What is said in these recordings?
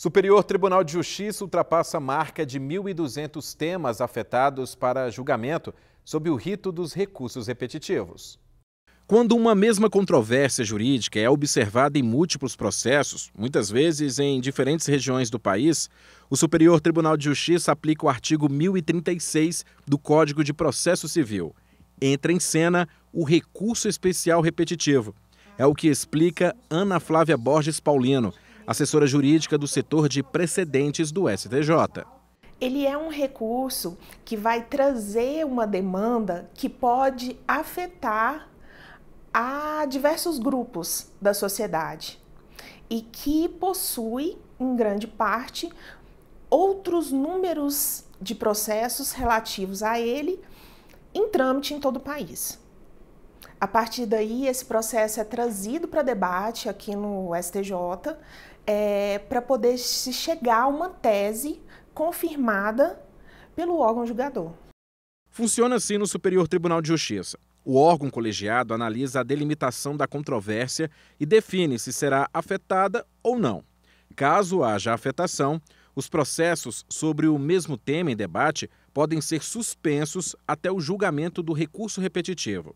Superior Tribunal de Justiça ultrapassa a marca de 1.200 temas afetados para julgamento sob o rito dos recursos repetitivos. Quando uma mesma controvérsia jurídica é observada em múltiplos processos, muitas vezes em diferentes regiões do país, o Superior Tribunal de Justiça aplica o artigo 1036 do Código de Processo Civil. Entra em cena o recurso especial repetitivo. É o que explica Ana Flávia Borges Paulino, assessora jurídica do setor de precedentes do STJ. Ele é um recurso que vai trazer uma demanda que pode afetar a diversos grupos da sociedade e que possui, em grande parte, outros números de processos relativos a ele em trâmite em todo o país. A partir daí, esse processo é trazido para debate aqui no STJ é, para poder se chegar a uma tese confirmada pelo órgão julgador. Funciona assim no Superior Tribunal de Justiça. O órgão colegiado analisa a delimitação da controvérsia e define se será afetada ou não. Caso haja afetação, os processos sobre o mesmo tema em debate podem ser suspensos até o julgamento do recurso repetitivo.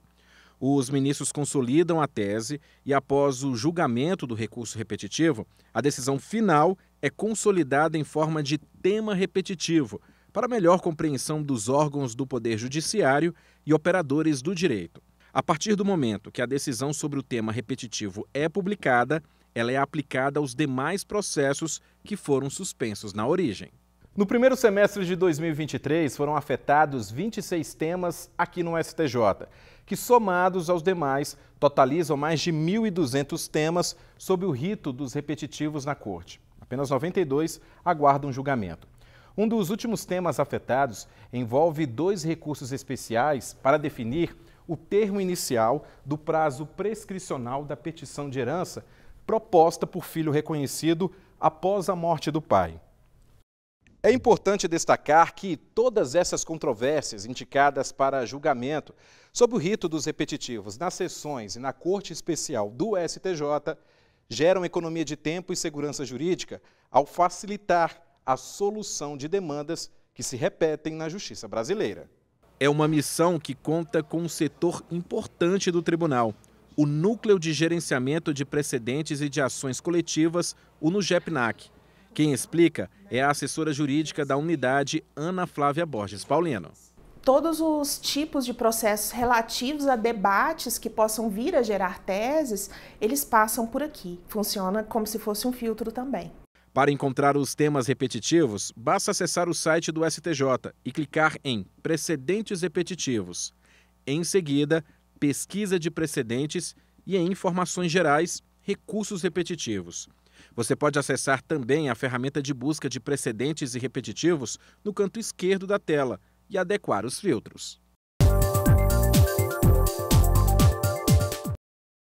Os ministros consolidam a tese e, após o julgamento do recurso repetitivo, a decisão final é consolidada em forma de tema repetitivo, para melhor compreensão dos órgãos do Poder Judiciário e operadores do direito. A partir do momento que a decisão sobre o tema repetitivo é publicada, ela é aplicada aos demais processos que foram suspensos na origem. No primeiro semestre de 2023, foram afetados 26 temas aqui no STJ, que, somados aos demais, totalizam mais de 1.200 temas sob o rito dos repetitivos na Corte. Apenas 92 aguardam julgamento. Um dos últimos temas afetados envolve dois recursos especiais para definir o termo inicial do prazo prescricional da petição de herança proposta por filho reconhecido após a morte do pai. É importante destacar que todas essas controvérsias indicadas para julgamento sob o rito dos repetitivos nas sessões e na Corte Especial do STJ geram economia de tempo e segurança jurídica ao facilitar a solução de demandas que se repetem na justiça brasileira. É uma missão que conta com um setor importante do tribunal, o Núcleo de Gerenciamento de Precedentes e de Ações Coletivas, o NUGEPNAC. Quem explica é a assessora jurídica da unidade, Ana Flávia Borges Paulino todos os tipos de processos relativos a debates que possam vir a gerar teses, eles passam por aqui. Funciona como se fosse um filtro também. Para encontrar os temas repetitivos, basta acessar o site do STJ e clicar em Precedentes Repetitivos. Em seguida, Pesquisa de Precedentes e em Informações Gerais recursos repetitivos. Você pode acessar também a ferramenta de busca de precedentes e repetitivos no canto esquerdo da tela e adequar os filtros.